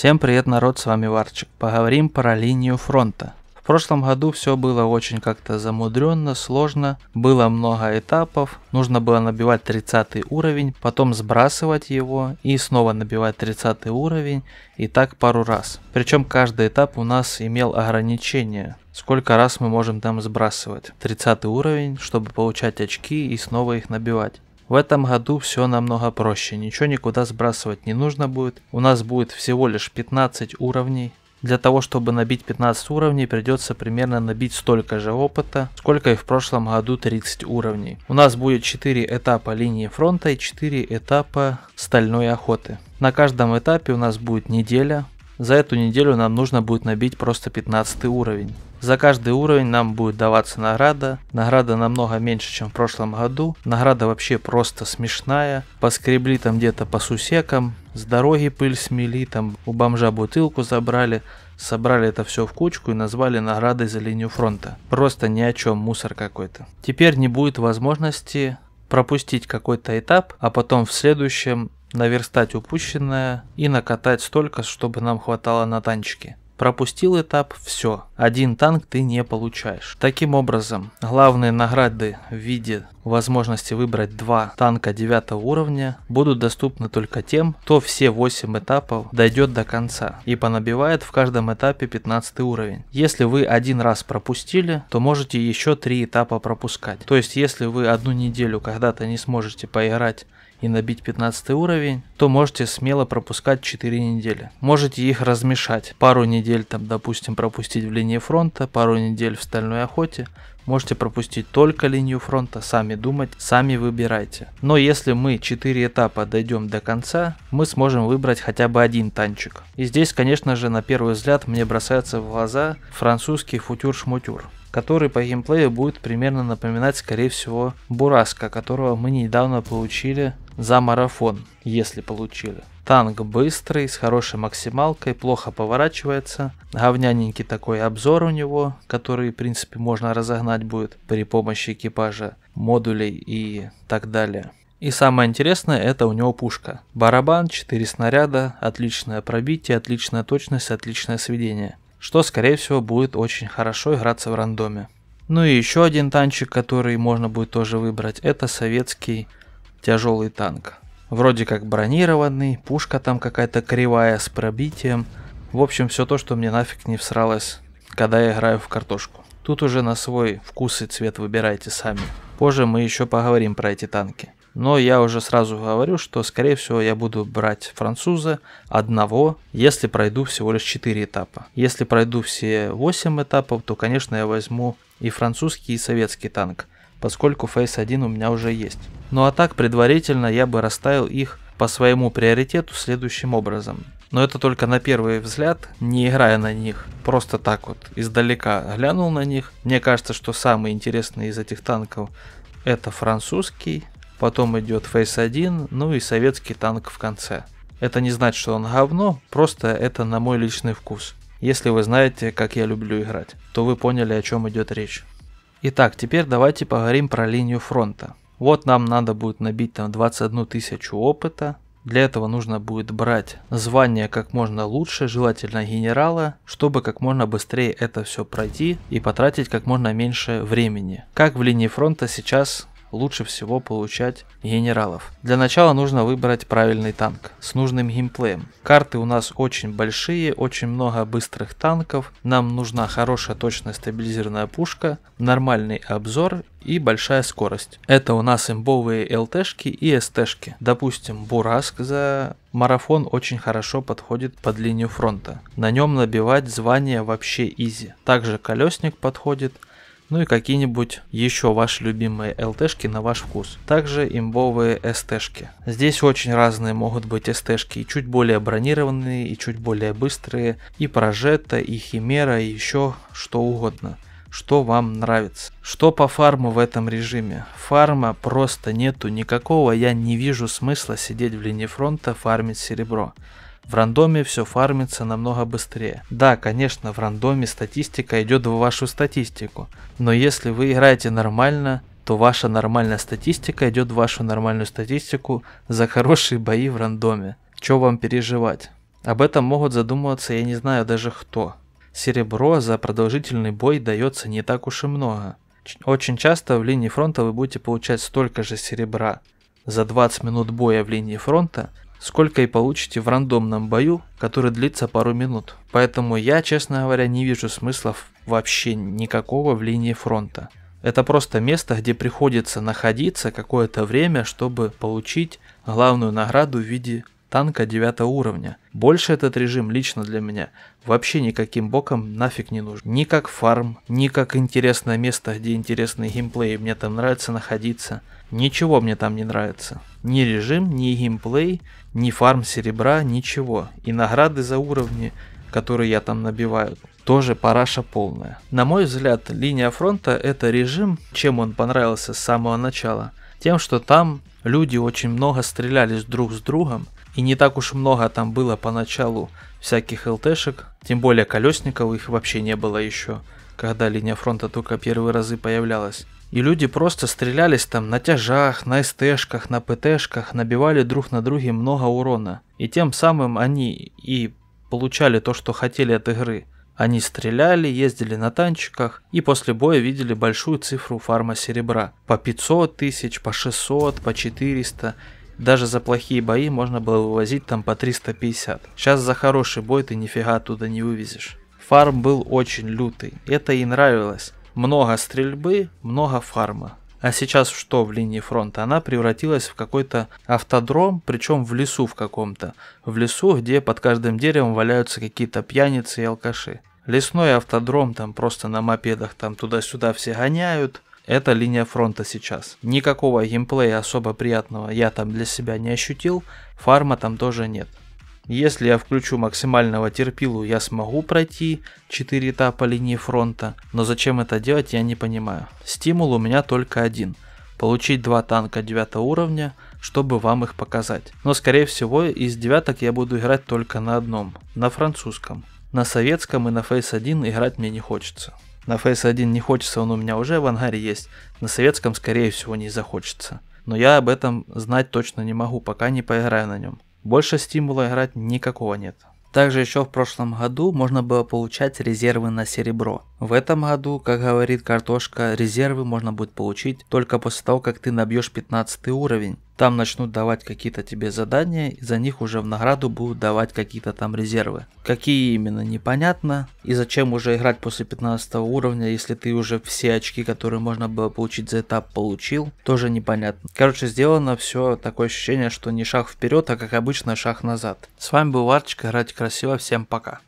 Всем привет, народ, с вами Варчик. Поговорим про линию фронта. В прошлом году все было очень как-то замудренно, сложно, было много этапов, нужно было набивать 30 уровень, потом сбрасывать его и снова набивать 30 уровень, и так пару раз. Причем каждый этап у нас имел ограничение: сколько раз мы можем там сбрасывать. 30 уровень, чтобы получать очки и снова их набивать. В этом году все намного проще, ничего никуда сбрасывать не нужно будет. У нас будет всего лишь 15 уровней. Для того, чтобы набить 15 уровней, придется примерно набить столько же опыта, сколько и в прошлом году 30 уровней. У нас будет 4 этапа линии фронта и 4 этапа стальной охоты. На каждом этапе у нас будет неделя. За эту неделю нам нужно будет набить просто 15 уровень. За каждый уровень нам будет даваться награда. Награда намного меньше, чем в прошлом году. Награда вообще просто смешная. Поскребли там где-то по сусекам, с дороги пыль смели, там у бомжа бутылку забрали. Собрали это все в кучку и назвали наградой за линию фронта. Просто ни о чем, мусор какой-то. Теперь не будет возможности пропустить какой-то этап, а потом в следующем наверстать упущенное и накатать столько, чтобы нам хватало на танчики. Пропустил этап – все. Один танк ты не получаешь. Таким образом, главные награды в виде возможности выбрать два танка 9 уровня будут доступны только тем, кто все 8 этапов дойдет до конца и понабивает в каждом этапе 15 уровень. Если вы один раз пропустили, то можете еще 3 этапа пропускать. То есть, если вы одну неделю когда-то не сможете поиграть и набить 15 уровень, то можете смело пропускать 4 недели. Можете их размешать. Пару недель там, допустим, пропустить в линии фронта, пару недель в стальной охоте. Можете пропустить только линию фронта, сами думать, сами выбирайте. Но если мы 4 этапа дойдем до конца, мы сможем выбрать хотя бы один танчик. И здесь, конечно же, на первый взгляд мне бросается в глаза французский футюр-шмутюр который по геймплею будет примерно напоминать, скорее всего, Бураска, которого мы недавно получили за марафон, если получили. Танк быстрый, с хорошей максималкой, плохо поворачивается. Говняненький такой обзор у него, который, в принципе, можно разогнать будет при помощи экипажа, модулей и так далее. И самое интересное, это у него пушка. Барабан, 4 снаряда, отличное пробитие, отличная точность, отличное сведение. Что, скорее всего, будет очень хорошо играться в рандоме. Ну и еще один танчик, который можно будет тоже выбрать, это советский тяжелый танк. Вроде как бронированный, пушка там какая-то кривая с пробитием. В общем, все то, что мне нафиг не всралось, когда я играю в картошку. Тут уже на свой вкус и цвет выбирайте сами. Позже мы еще поговорим про эти танки. Но я уже сразу говорю, что скорее всего я буду брать француза одного, если пройду всего лишь 4 этапа. Если пройду все 8 этапов, то конечно я возьму и французский, и советский танк поскольку Face 1 у меня уже есть. Ну а так предварительно я бы расставил их по своему приоритету следующим образом. Но это только на первый взгляд, не играя на них, просто так вот издалека глянул на них. Мне кажется, что самый интересный из этих танков это французский, потом идет Face 1, ну и советский танк в конце. Это не значит, что он говно, просто это на мой личный вкус. Если вы знаете, как я люблю играть, то вы поняли, о чем идет речь. Итак, теперь давайте поговорим про линию фронта. Вот нам надо будет набить там 21 тысячу опыта. Для этого нужно будет брать звание как можно лучше, желательно генерала, чтобы как можно быстрее это все пройти и потратить как можно меньше времени. Как в линии фронта сейчас лучше всего получать генералов. Для начала нужно выбрать правильный танк с нужным геймплеем. Карты у нас очень большие, очень много быстрых танков, нам нужна хорошая точная стабилизированная пушка, нормальный обзор и большая скорость. Это у нас имбовые ЛТшки и СТшки. Допустим, Бураск за марафон очень хорошо подходит под линию фронта. На нем набивать звание вообще изи. Также колесник подходит, ну и какие-нибудь еще ваши любимые ЛТшки на ваш вкус. Также имбовые СТшки. Здесь очень разные могут быть СТшки, и чуть более бронированные, и чуть более быстрые, и прожета, и химера, и еще что угодно что вам нравится. Что по фарму в этом режиме? Фарма просто нету никакого, я не вижу смысла сидеть в линии фронта фармить серебро. В рандоме все фармится намного быстрее. Да, конечно, в рандоме статистика идет в вашу статистику, но если вы играете нормально, то ваша нормальная статистика идет в вашу нормальную статистику за хорошие бои в рандоме. Че вам переживать? Об этом могут задумываться я не знаю даже кто. Серебро за продолжительный бой дается не так уж и много. Очень часто в линии фронта вы будете получать столько же серебра за 20 минут боя в линии фронта, сколько и получите в рандомном бою, который длится пару минут. Поэтому я, честно говоря, не вижу смысла вообще никакого в линии фронта. Это просто место, где приходится находиться какое-то время, чтобы получить главную награду в виде танка 9 уровня. Больше этот режим лично для меня вообще никаким боком нафиг не нужен. Ни как фарм, ни как интересное место, где интересный геймплей, мне там нравится находиться. Ничего мне там не нравится. Ни режим, ни геймплей, ни фарм серебра, ничего. И награды за уровни, которые я там набиваю, тоже параша полная. На мой взгляд, линия фронта это режим, чем он понравился с самого начала. Тем, что там люди очень много стрелялись друг с другом, и не так уж много там было поначалу всяких ЛТшек, тем более колесников их вообще не было еще, когда линия фронта только первые разы появлялась. И люди просто стрелялись там на тяжах, на СТшках, на ПТшках, набивали друг на друге много урона. И тем самым они и получали то, что хотели от игры. Они стреляли, ездили на танчиках и после боя видели большую цифру фарма серебра. По 500 тысяч, по 600, по 400. Даже за плохие бои можно было вывозить там по 350. Сейчас за хороший бой ты нифига оттуда не вывезешь. Фарм был очень лютый, это и нравилось. Много стрельбы, много фарма. А сейчас что в линии фронта? Она превратилась в какой-то автодром, причем в лесу в каком-то. В лесу, где под каждым деревом валяются какие-то пьяницы и алкаши. Лесной автодром, там просто на мопедах там туда-сюда все гоняют. Это линия фронта сейчас. Никакого геймплея особо приятного я там для себя не ощутил, фарма там тоже нет. Если я включу максимального терпилу, я смогу пройти 4 этапа линии фронта, но зачем это делать, я не понимаю. Стимул у меня только один – получить два танка 9 уровня, чтобы вам их показать. Но скорее всего из девяток я буду играть только на одном, на французском. На советском и на Face 1 играть мне не хочется. На Face 1 не хочется, он у меня уже в ангаре есть. На советском, скорее всего, не захочется. Но я об этом знать точно не могу, пока не поиграю на нем. Больше стимула играть никакого нет. Также еще в прошлом году можно было получать резервы на серебро. В этом году, как говорит картошка, резервы можно будет получить только после того, как ты набьешь 15 уровень. Там начнут давать какие-то тебе задания, и за них уже в награду будут давать какие-то там резервы. Какие именно, непонятно. И зачем уже играть после 15 уровня, если ты уже все очки, которые можно было получить за этап, получил, тоже непонятно. Короче, сделано все такое ощущение, что не шаг вперед, а как обычно шаг назад. С вами был Варчик, играть красиво, всем пока.